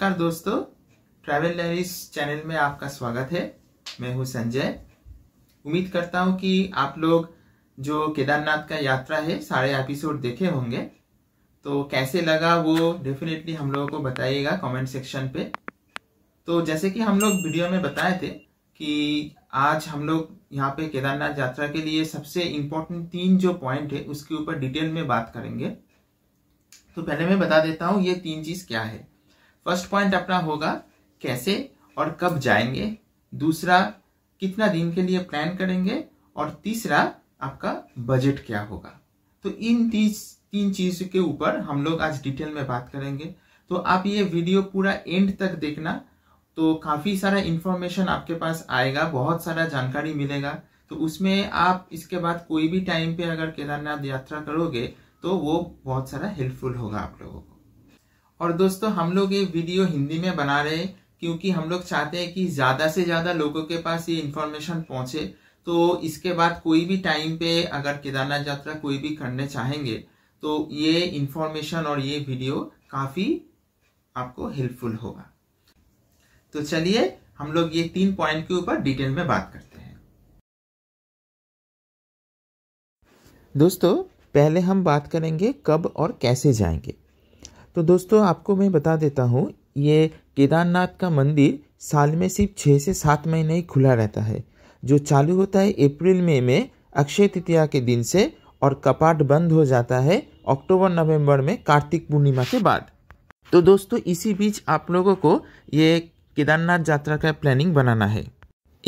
नमस्कार दोस्तों travel diaries channel में आपका स्वागत है मैं हूं संजय उम्मीद करता हूं कि आप लोग जो केदारनाथ का यात्रा है सारे एपिसोड देखे होंगे तो कैसे लगा वो डेफिनेटली हम लोगों को बताइएगा कमेंट सेक्शन पे तो जैसे कि हम लोग वीडियो में बताए थे कि आज हम लोग यहाँ पे केदारनाथ यात्रा के लिए सबसे इम्पोर्टेंट तीन जो पॉइंट है उसके ऊपर डिटेल में बात करेंगे तो पहले मैं बता देता हूँ ये तीन चीज़ क्या है फर्स्ट पॉइंट अपना होगा कैसे और कब जाएंगे दूसरा कितना दिन के लिए प्लान करेंगे और तीसरा आपका बजट क्या होगा तो इन तीस तीन चीज के ऊपर हम लोग आज डिटेल में बात करेंगे तो आप ये वीडियो पूरा एंड तक देखना तो काफ़ी सारा इन्फॉर्मेशन आपके पास आएगा बहुत सारा जानकारी मिलेगा तो उसमें आप इसके बाद कोई भी टाइम पे अगर केदारनाथ यात्रा करोगे तो वो बहुत सारा हेल्पफुल होगा आप लोगों को और दोस्तों हम लोग ये वीडियो हिंदी में बना रहे हैं क्योंकि हम लोग चाहते हैं कि ज़्यादा से ज़्यादा लोगों के पास ये इन्फॉर्मेशन पहुंचे तो इसके बाद कोई भी टाइम पे अगर केदारनाथ यात्रा कोई भी करने चाहेंगे तो ये इन्फॉर्मेशन और ये वीडियो काफ़ी आपको हेल्पफुल होगा तो चलिए हम लोग ये तीन पॉइंट के ऊपर डिटेल में बात करते हैं दोस्तों पहले हम बात करेंगे कब और कैसे जाएंगे तो दोस्तों आपको मैं बता देता हूँ ये केदारनाथ का मंदिर साल में सिर्फ छः से सात महीने ही खुला रहता है जो चालू होता है अप्रैल मई में, अक्षय तृतीया के दिन से और कपाट बंद हो जाता है अक्टूबर नवंबर में कार्तिक पूर्णिमा के बाद तो दोस्तों इसी बीच आप लोगों को ये केदारनाथ यात्रा का प्लानिंग बनाना है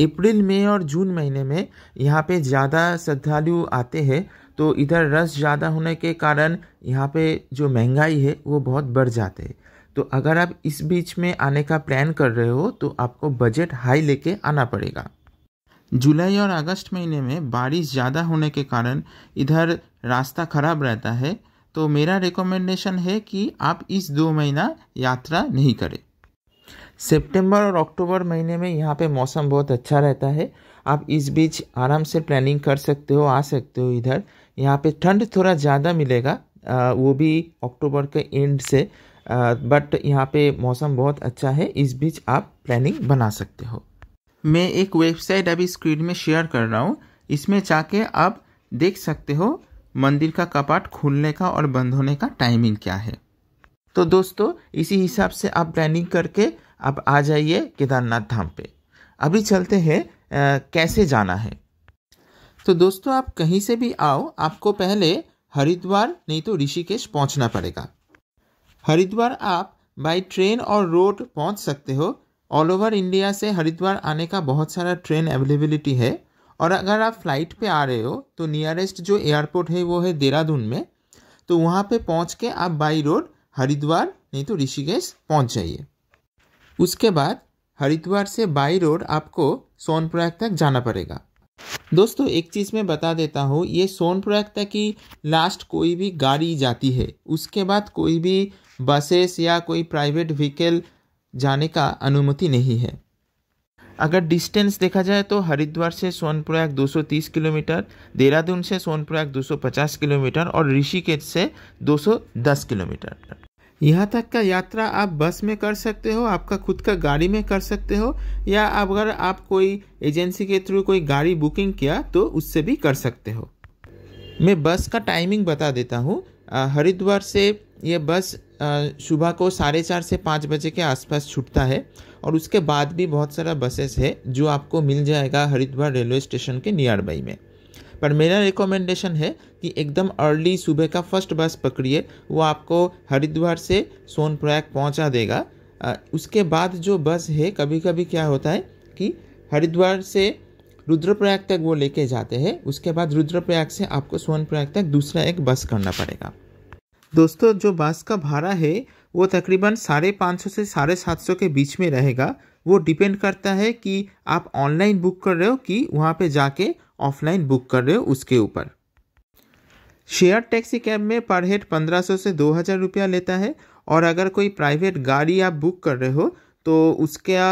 अप्रैल में और जून महीने में यहाँ पे ज़्यादा श्रद्धालु आते हैं तो इधर रस ज़्यादा होने के कारण यहाँ पे जो महंगाई है वो बहुत बढ़ जाते हैं तो अगर आप इस बीच में आने का प्लान कर रहे हो तो आपको बजट हाई लेके आना पड़ेगा जुलाई और अगस्त महीने में बारिश ज़्यादा होने के कारण इधर रास्ता खराब रहता है तो मेरा रिकमेंडेशन है कि आप इस दो महीना यात्रा नहीं करें सितंबर और अक्टूबर महीने में यहाँ पे मौसम बहुत अच्छा रहता है आप इस बीच आराम से प्लानिंग कर सकते हो आ सकते हो इधर यहाँ पे ठंड थोड़ा ज़्यादा मिलेगा आ, वो भी अक्टूबर के एंड से आ, बट यहाँ पे मौसम बहुत अच्छा है इस बीच आप प्लानिंग बना सकते हो मैं एक वेबसाइट अभी स्क्रीन में शेयर कर रहा हूँ इसमें जाके आप देख सकते हो मंदिर का कपाट खुलने का और बंद होने का टाइमिंग क्या है तो दोस्तों इसी हिसाब से आप प्लानिंग करके आप आ जाइए केदारनाथ धाम पे अभी चलते हैं कैसे जाना है तो दोस्तों आप कहीं से भी आओ आपको पहले हरिद्वार नहीं तो ऋषिकेश पहुंचना पड़ेगा हरिद्वार आप बाई ट्रेन और रोड पहुंच सकते हो ऑल ओवर इंडिया से हरिद्वार आने का बहुत सारा ट्रेन अवेलेबिलिटी है और अगर आप फ्लाइट पे आ रहे हो तो नियरेस्ट जो एयरपोर्ट है वो है देहरादून में तो वहाँ पे पहुँच के आप बाई रोड हरिद्वार नहीं तो ऋषिकेश पहुंच जाइए उसके बाद हरिद्वार से बाई रोड आपको सोनप्रयाग तक जाना पड़ेगा दोस्तों एक चीज़ मैं बता देता हूँ ये सोनप्रयाग तक ही लास्ट कोई भी गाड़ी जाती है उसके बाद कोई भी बसेस या कोई प्राइवेट व्हीकल जाने का अनुमति नहीं है अगर डिस्टेंस देखा जाए तो हरिद्वार से सोनप्रयाग 230 किलोमीटर देहरादून से सोनप्रयाग 250 किलोमीटर और ऋषिकेश से 210 किलोमीटर यहाँ तक का यात्रा आप बस में कर सकते हो आपका खुद का गाड़ी में कर सकते हो या अगर आप कोई एजेंसी के थ्रू कोई गाड़ी बुकिंग किया तो उससे भी कर सकते हो मैं बस का टाइमिंग बता देता हूँ हरिद्वार से ये बस सुबह को साढ़े चार से पाँच बजे के आसपास छूटता है और उसके बाद भी बहुत सारा बसेस है जो आपको मिल जाएगा हरिद्वार रेलवे स्टेशन के नियर बाई में पर मेरा रिकमेंडेशन है कि एकदम अर्ली सुबह का फर्स्ट बस पकड़िए वो आपको हरिद्वार से सोनप्रयाग पहुंचा देगा उसके बाद जो बस है कभी कभी क्या होता है कि हरिद्वार से रुद्रप्रयाग तक वो लेके जाते हैं उसके बाद रुद्रप्रयाग से आपको सोनप्रयाग तक दूसरा एक बस करना पड़ेगा दोस्तों जो बस का भाड़ा है वो तकरीबन साढ़े पाँच सौ से साढ़े सात सौ के बीच में रहेगा वो डिपेंड करता है कि आप ऑनलाइन बुक कर रहे हो कि वहाँ पे जाके ऑफलाइन बुक कर रहे हो उसके ऊपर शेयर टैक्सी कैब में पर हेड पंद्रह से हज़ार रुपया लेता है और अगर कोई प्राइवेट गाड़ी आप बुक कर रहे हो तो उसका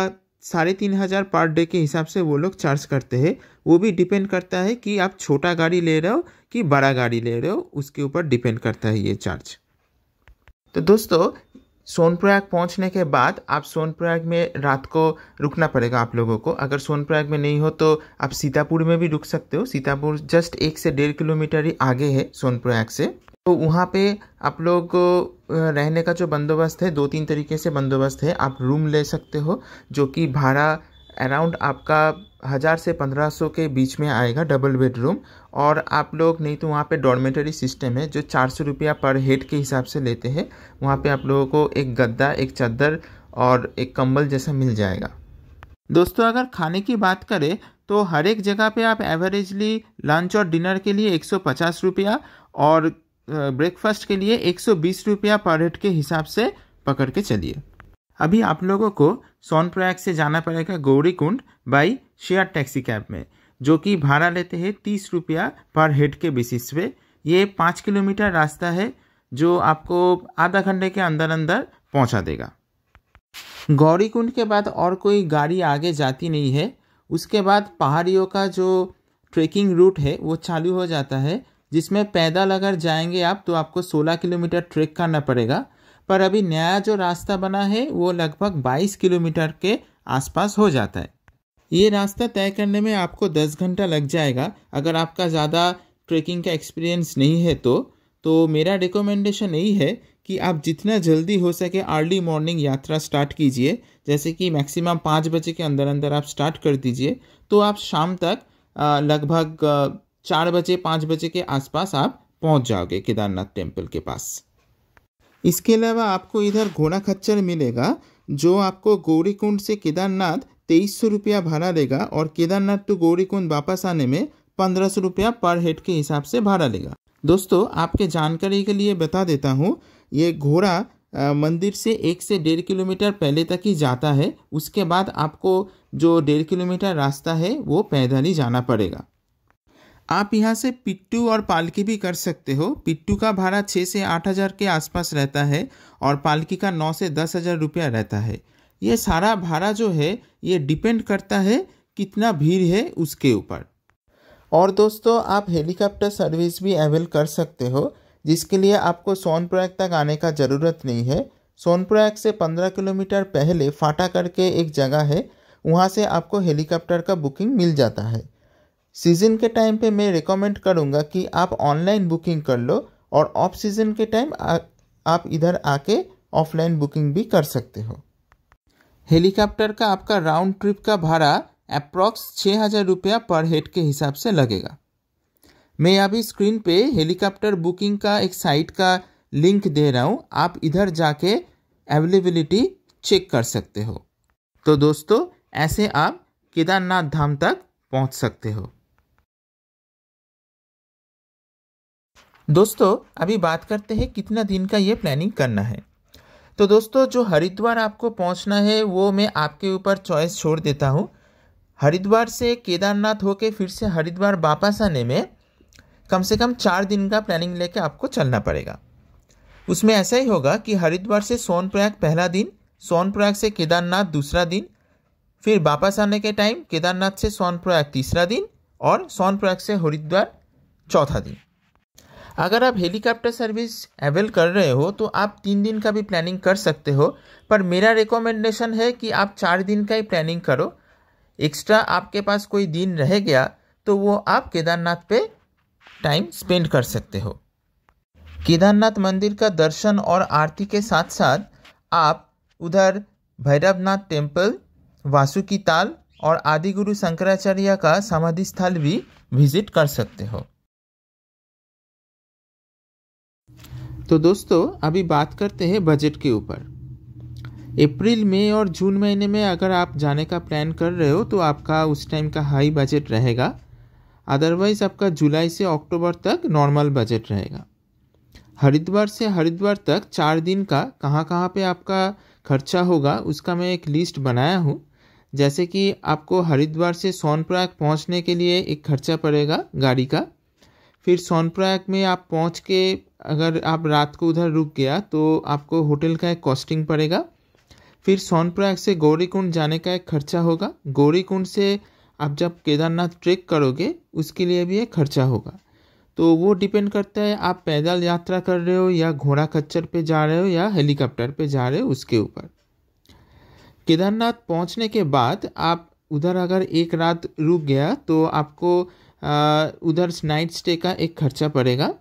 साढ़े तीन हज़ार पर डे के हिसाब से वो लोग चार्ज करते हैं वो भी डिपेंड करता है कि आप छोटा गाड़ी ले रहे हो कि बड़ा गाड़ी ले रहे हो उसके ऊपर डिपेंड करता है ये चार्ज तो दोस्तों सोनप्रयाग पहुंचने के बाद आप सोनप्रयाग में रात को रुकना पड़ेगा आप लोगों को अगर सोनप्रयाग में नहीं हो तो आप सीतापुर में भी रुक सकते हो सीतापुर जस्ट एक से डेढ़ किलोमीटर ही आगे है सोनप्रयाग से तो वहाँ पे आप लोग रहने का जो बंदोबस्त है दो तीन तरीके से बंदोबस्त है आप रूम ले सकते हो जो कि भाड़ा अराउंड आपका हज़ार से पंद्रह सौ के बीच में आएगा डबल बेडरूम और आप लोग नहीं तो वहाँ पे डॉर्मेटरी सिस्टम है जो चार सौ रुपया पर हेड के हिसाब से लेते हैं वहाँ पे आप लोगों को एक गद्दा एक चादर और एक कंबल जैसा मिल जाएगा दोस्तों अगर खाने की बात करें तो हर एक जगह पे आप एवरेजली लंच और डिनर के लिए एक सौ पचास रुपया और ब्रेकफास्ट के लिए एक सौ बीस रुपया पर हेड के हिसाब से पकड़ के चलिए अभी आप लोगों को सोनप्रयाग से जाना पड़ेगा Gauri Kund by share taxi cab में जो कि भाड़ा लेते हैं तीस रुपया पर हेड के बेसिस पे ये पाँच किलोमीटर रास्ता है जो आपको आधा घंटे के अंदर अंदर पहुंचा देगा गौरी कुंड के बाद और कोई गाड़ी आगे जाती नहीं है उसके बाद पहाड़ियों का जो ट्रेकिंग रूट है वो चालू हो जाता है जिसमें पैदल अगर जाएंगे आप तो आपको 16 किलोमीटर ट्रेक करना पड़ेगा पर अभी नया जो रास्ता बना है वो लगभग 22 किलोमीटर के आसपास हो जाता है ये रास्ता तय करने में आपको 10 घंटा लग जाएगा अगर आपका ज़्यादा ट्रेकिंग का एक्सपीरियंस नहीं है तो तो मेरा रिकमेंडेशन यही है कि आप जितना जल्दी हो सके अर्ली मॉर्निंग यात्रा स्टार्ट कीजिए जैसे कि मैक्सिमम पाँच बजे के अंदर अंदर आप स्टार्ट कर दीजिए तो आप शाम तक लगभग चार बजे पाँच बजे के आसपास आप पहुंच जाओगे केदारनाथ टेम्पल के पास इसके अलावा आपको इधर घोड़ा खच्चर मिलेगा जो आपको गौरीकुंड से केदारनाथ तेईस सौ रुपया भाड़ा लेगा और केदारनाथ टू गौरीकुंड वापस आने में पंद्रह सौ रुपया पर हेड के हिसाब से भाड़ा लेगा दोस्तों आपके जानकारी के लिए बता देता हूँ ये घोड़ा मंदिर से एक से डेढ़ किलोमीटर पहले तक ही जाता है उसके बाद आपको जो डेढ़ किलोमीटर रास्ता है वो पैदल ही जाना पड़ेगा आप यहाँ से पिट्टू और पालकी भी कर सकते हो पिट्टू का भाड़ा छः से आठ हज़ार के आसपास रहता है और पालकी का नौ से दस हज़ार रुपया रहता है ये सारा भाड़ा जो है ये डिपेंड करता है कितना भीड़ है उसके ऊपर और दोस्तों आप हेलीकॉप्टर सर्विस भी अवेल कर सकते हो जिसके लिए आपको सोनप्रयाग तक आने का ज़रूरत नहीं है सोनप्रयाग से पंद्रह किलोमीटर पहले फाटा करके एक जगह है वहाँ से आपको हेलीकॉप्टर का बुकिंग मिल जाता है सीज़न के टाइम पे मैं रिकमेंड करूँगा कि आप ऑनलाइन बुकिंग कर लो और ऑफ सीज़न के टाइम आप इधर आके ऑफलाइन बुकिंग भी कर सकते हो हेलीकॉप्टर का आपका राउंड ट्रिप का भाड़ा अप्रॉक्स छः हज़ार रुपया पर हेड के हिसाब से लगेगा मैं अभी स्क्रीन पे हेलीकॉप्टर बुकिंग का एक साइट का लिंक दे रहा हूँ आप इधर जाके अवेलेबिलिटी चेक कर सकते हो तो दोस्तों ऐसे आप केदारनाथ धाम तक पहुँच सकते हो दोस्तों अभी बात करते हैं कितना दिन का ये प्लानिंग करना है तो दोस्तों जो हरिद्वार आपको पहुंचना है वो मैं आपके ऊपर चॉइस छोड़ देता हूँ हरिद्वार से केदारनाथ होके फिर से हरिद्वार वापस आने में कम से कम चार दिन का प्लानिंग लेके आपको चलना पड़ेगा उसमें ऐसा ही होगा कि हरिद्वार से सोनप्रयाग पहला दिन सोनप्रयाग से केदारनाथ दूसरा दिन फिर वापस आने के टाइम केदारनाथ से सोनप्रयाग तीसरा दिन और सोनप्रयाग से हरिद्वार चौथा दिन अगर आप हेलीकॉप्टर सर्विस अवेल कर रहे हो तो आप तीन दिन का भी प्लानिंग कर सकते हो पर मेरा रिकमेंडेशन है कि आप चार दिन का ही प्लानिंग करो एक्स्ट्रा आपके पास कोई दिन रह गया तो वो आप केदारनाथ पे टाइम स्पेंड कर सकते हो केदारनाथ मंदिर का दर्शन और आरती के साथ साथ आप उधर भैरवनाथ टेम्पल वासुकी ताल और आदि गुरु शंकराचार्य का समाधि स्थल भी विजिट कर सकते हो तो दोस्तों अभी बात करते हैं बजट के ऊपर अप्रैल में और जून महीने में अगर आप जाने का प्लान कर रहे हो तो आपका उस टाइम का हाई बजट रहेगा अदरवाइज़ आपका जुलाई से अक्टूबर तक नॉर्मल बजट रहेगा हरिद्वार से हरिद्वार तक चार दिन का कहाँ कहाँ पे आपका खर्चा होगा उसका मैं एक लिस्ट बनाया हूँ जैसे कि आपको हरिद्वार से सोनप्रयाग पहुँचने के लिए एक खर्चा पड़ेगा गाड़ी का फिर सोनप्रयाग में आप पहुँच के अगर आप रात को उधर रुक गया तो आपको होटल का एक कॉस्टिंग पड़ेगा फिर सोनप्रयाग से गौरीकुंड जाने का एक खर्चा होगा गौरीकुंड से आप जब केदारनाथ ट्रेक करोगे उसके लिए भी एक खर्चा होगा तो वो डिपेंड करता है आप पैदल यात्रा कर रहे हो या घोड़ा खच्चर पे जा रहे हो या हेलीकॉप्टर पे जा रहे हो उसके ऊपर केदारनाथ पहुंचने के बाद आप उधर अगर एक रात रुक गया तो आपको उधर नाइट स्टे का एक खर्चा पड़ेगा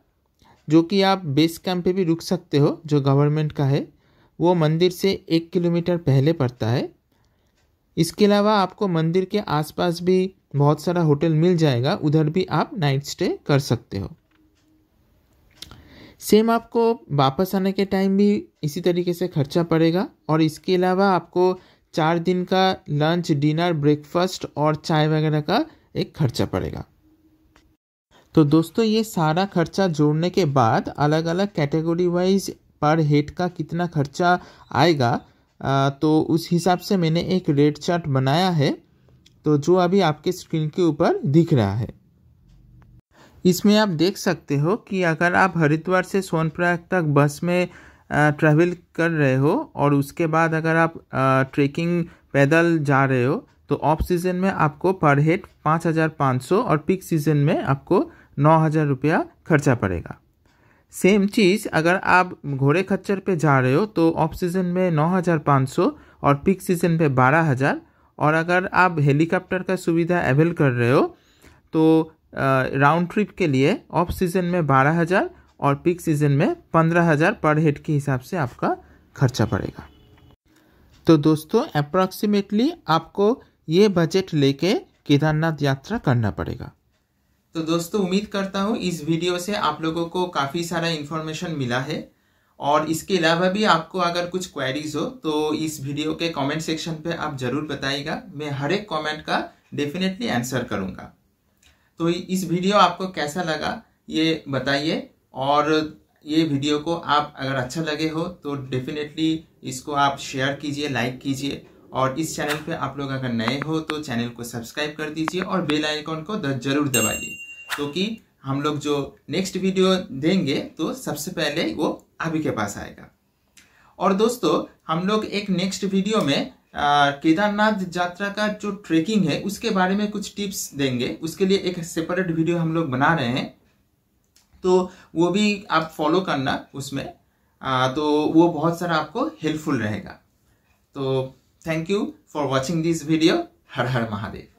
जो कि आप बेस कैंप पे भी रुक सकते हो जो गवर्नमेंट का है वो मंदिर से एक किलोमीटर पहले पड़ता है इसके अलावा आपको मंदिर के आसपास भी बहुत सारा होटल मिल जाएगा उधर भी आप नाइट स्टे कर सकते हो सेम आपको वापस आने के टाइम भी इसी तरीके से खर्चा पड़ेगा और इसके अलावा आपको चार दिन का लंच डिनर ब्रेकफास्ट और चाय वगैरह का एक खर्चा पड़ेगा तो दोस्तों ये सारा खर्चा जोड़ने के बाद अलग अलग कैटेगरी वाइज पर हेड का कितना खर्चा आएगा आ, तो उस हिसाब से मैंने एक रेट चार्ट बनाया है तो जो अभी आपके स्क्रीन के ऊपर दिख रहा है इसमें आप देख सकते हो कि अगर आप हरिद्वार से सोनप्रयाग तक बस में ट्रैवल कर रहे हो और उसके बाद अगर आप ट्रेकिंग पैदल जा रहे हो तो ऑफ सीज़न में आपको पर हेड पाँच हज़ार पाँच सौ और पिक सीज़न में आपको नौ हज़ार रुपया खर्चा पड़ेगा सेम चीज़ अगर आप घोड़े खच्चर पे जा रहे हो तो ऑफ सीज़न में नौ हज़ार पाँच सौ और पिक सीज़न पे बारह हज़ार और अगर आप हेलीकॉप्टर का सुविधा अवेल कर रहे हो तो राउंड ट्रिप के लिए ऑफ सीज़न में बारह हज़ार और पिक सीज़न में पंद्रह हज़ार पर हेड के हिसाब से आपका खर्चा पड़ेगा तो दोस्तों अप्रॉक्सीमेटली आपको ये बजट लेके केदारनाथ यात्रा करना पड़ेगा तो दोस्तों उम्मीद करता हूँ इस वीडियो से आप लोगों को काफ़ी सारा इन्फॉर्मेशन मिला है और इसके अलावा भी आपको अगर कुछ क्वेरीज हो तो इस वीडियो के कमेंट सेक्शन पे आप ज़रूर बताइएगा मैं हर एक कमेंट का डेफिनेटली आंसर करूँगा तो इस वीडियो आपको कैसा लगा ये बताइए और ये वीडियो को आप अगर अच्छा लगे हो तो डेफिनेटली इसको आप शेयर कीजिए लाइक कीजिए और इस चैनल पे आप लोग अगर नए हो तो चैनल को सब्सक्राइब कर दीजिए और बेल आइकॉन को जरूर दबाइए क्योंकि तो हम लोग जो नेक्स्ट वीडियो देंगे तो सबसे पहले वो अभी के पास आएगा और दोस्तों हम लोग एक नेक्स्ट वीडियो में केदारनाथ यात्रा का जो ट्रेकिंग है उसके बारे में कुछ टिप्स देंगे उसके लिए एक सेपरेट वीडियो हम लोग बना रहे हैं तो वो भी आप फॉलो करना उसमें आ, तो वो बहुत सारा आपको हेल्पफुल रहेगा तो thank you for watching this video हर हर महादेव